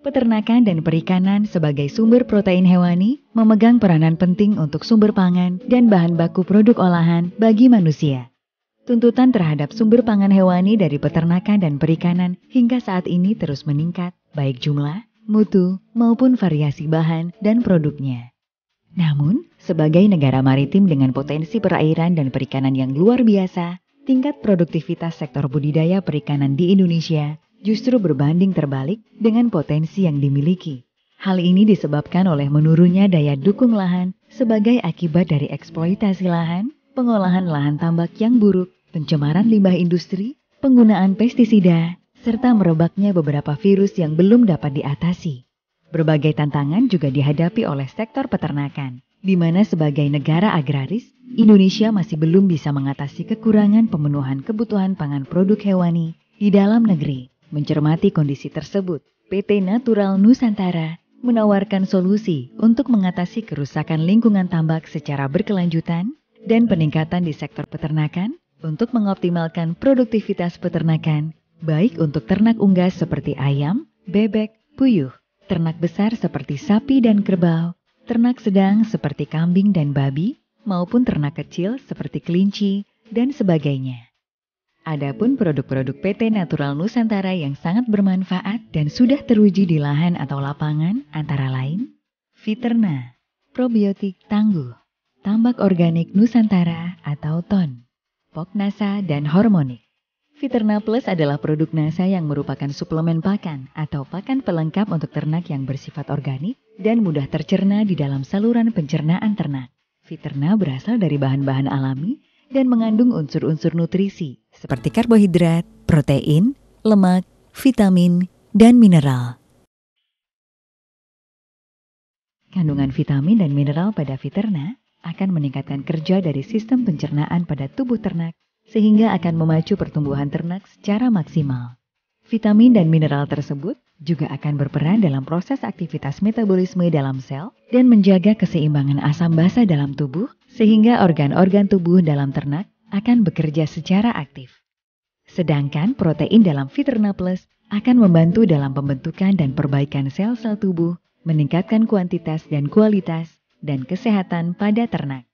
Peternakan dan perikanan sebagai sumber protein hewani memegang peranan penting untuk sumber pangan dan bahan baku produk olahan bagi manusia. Tuntutan terhadap sumber pangan hewani dari peternakan dan perikanan hingga saat ini terus meningkat, baik jumlah, mutu, maupun variasi bahan dan produknya. Namun, sebagai negara maritim dengan potensi perairan dan perikanan yang luar biasa, tingkat produktivitas sektor budidaya perikanan di Indonesia justru berbanding terbalik dengan potensi yang dimiliki. Hal ini disebabkan oleh menurunnya daya dukung lahan sebagai akibat dari eksploitasi lahan, pengolahan lahan tambak yang buruk, pencemaran limbah industri, penggunaan pestisida, serta merebaknya beberapa virus yang belum dapat diatasi. Berbagai tantangan juga dihadapi oleh sektor peternakan, di mana sebagai negara agraris, Indonesia masih belum bisa mengatasi kekurangan pemenuhan kebutuhan pangan produk hewani di dalam negeri. Mencermati kondisi tersebut, PT Natural Nusantara menawarkan solusi untuk mengatasi kerusakan lingkungan tambak secara berkelanjutan dan peningkatan di sektor peternakan untuk mengoptimalkan produktivitas peternakan, baik untuk ternak unggas seperti ayam, bebek, puyuh, ternak besar seperti sapi dan kerbau, ternak sedang seperti kambing dan babi, maupun ternak kecil seperti kelinci, dan sebagainya. Adapun produk-produk PT Natural Nusantara yang sangat bermanfaat dan sudah teruji di lahan atau lapangan antara lain Fiterna, probiotik tangguh, tambak organik Nusantara atau TON, Poknasa dan Hormonik. Fiterna Plus adalah produk NASA yang merupakan suplemen pakan atau pakan pelengkap untuk ternak yang bersifat organik dan mudah tercerna di dalam saluran pencernaan ternak. Fiterna berasal dari bahan-bahan alami dan mengandung unsur-unsur nutrisi seperti karbohidrat, protein, lemak, vitamin, dan mineral. Kandungan vitamin dan mineral pada fiterna akan meningkatkan kerja dari sistem pencernaan pada tubuh ternak sehingga akan memacu pertumbuhan ternak secara maksimal. Vitamin dan mineral tersebut juga akan berperan dalam proses aktivitas metabolisme dalam sel dan menjaga keseimbangan asam basa dalam tubuh sehingga organ-organ tubuh dalam ternak akan bekerja secara aktif. Sedangkan protein dalam Fiterna Plus akan membantu dalam pembentukan dan perbaikan sel-sel tubuh, meningkatkan kuantitas dan kualitas, dan kesehatan pada ternak.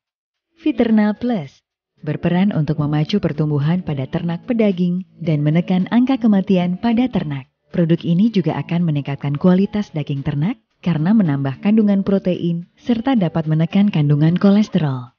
Fiterna Plus berperan untuk memacu pertumbuhan pada ternak pedaging dan menekan angka kematian pada ternak. Produk ini juga akan meningkatkan kualitas daging ternak karena menambah kandungan protein serta dapat menekan kandungan kolesterol.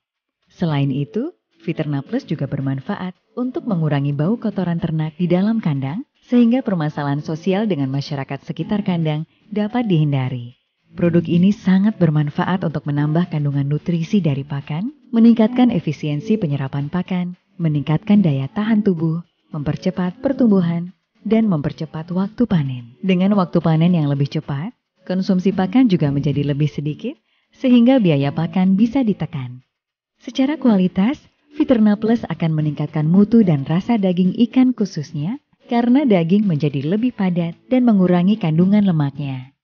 Selain itu, Fiterna Plus juga bermanfaat untuk mengurangi bau kotoran ternak di dalam kandang sehingga permasalahan sosial dengan masyarakat sekitar kandang dapat dihindari. Produk ini sangat bermanfaat untuk menambah kandungan nutrisi dari pakan, meningkatkan efisiensi penyerapan pakan, meningkatkan daya tahan tubuh, mempercepat pertumbuhan, dan mempercepat waktu panen. Dengan waktu panen yang lebih cepat, konsumsi pakan juga menjadi lebih sedikit, sehingga biaya pakan bisa ditekan. Secara kualitas, Fiterna Plus akan meningkatkan mutu dan rasa daging ikan khususnya karena daging menjadi lebih padat dan mengurangi kandungan lemaknya.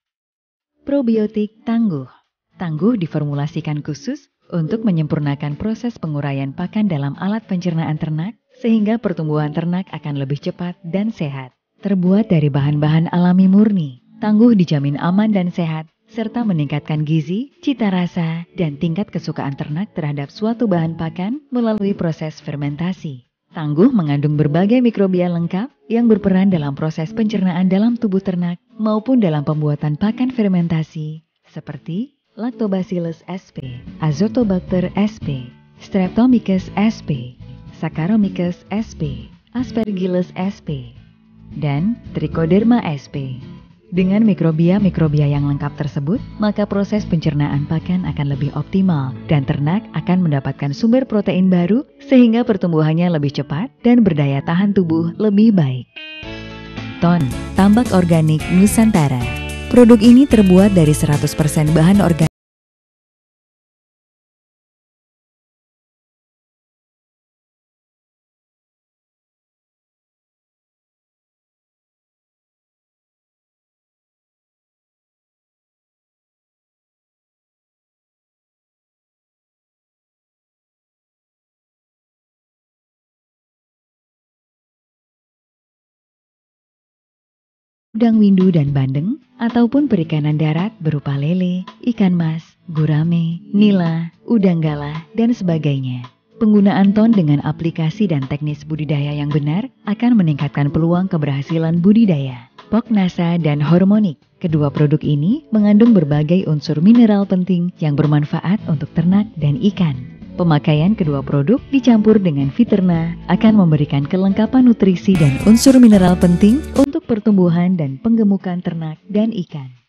Probiotik tangguh. Tangguh diformulasikan khusus untuk menyempurnakan proses penguraian pakan dalam alat pencernaan ternak sehingga pertumbuhan ternak akan lebih cepat dan sehat. Terbuat dari bahan-bahan alami murni, tangguh dijamin aman dan sehat serta meningkatkan gizi, cita rasa, dan tingkat kesukaan ternak terhadap suatu bahan pakan melalui proses fermentasi. Tangguh mengandung berbagai mikrobia lengkap yang berperan dalam proses pencernaan dalam tubuh ternak maupun dalam pembuatan pakan fermentasi, seperti Lactobacillus sp, Azotobacter sp, Streptomycus sp, Saccharomyces sp, Aspergillus sp, dan Trichoderma sp. Dengan mikrobia-mikrobia yang lengkap tersebut, maka proses pencernaan pakan akan lebih optimal dan ternak akan mendapatkan sumber protein baru sehingga pertumbuhannya lebih cepat dan berdaya tahan tubuh lebih baik. Ton, tambak organik Nusantara. Produk ini terbuat dari 100% bahan organik udang windu dan bandeng, ataupun perikanan darat berupa lele, ikan mas, gurame, nila, udang gala, dan sebagainya. Penggunaan ton dengan aplikasi dan teknis budidaya yang benar akan meningkatkan peluang keberhasilan budidaya. Pok NASA dan Hormonik. Kedua produk ini mengandung berbagai unsur mineral penting yang bermanfaat untuk ternak dan ikan. Pemakaian kedua produk dicampur dengan Fiterna akan memberikan kelengkapan nutrisi dan unsur mineral penting untuk pertumbuhan dan penggemukan ternak dan ikan.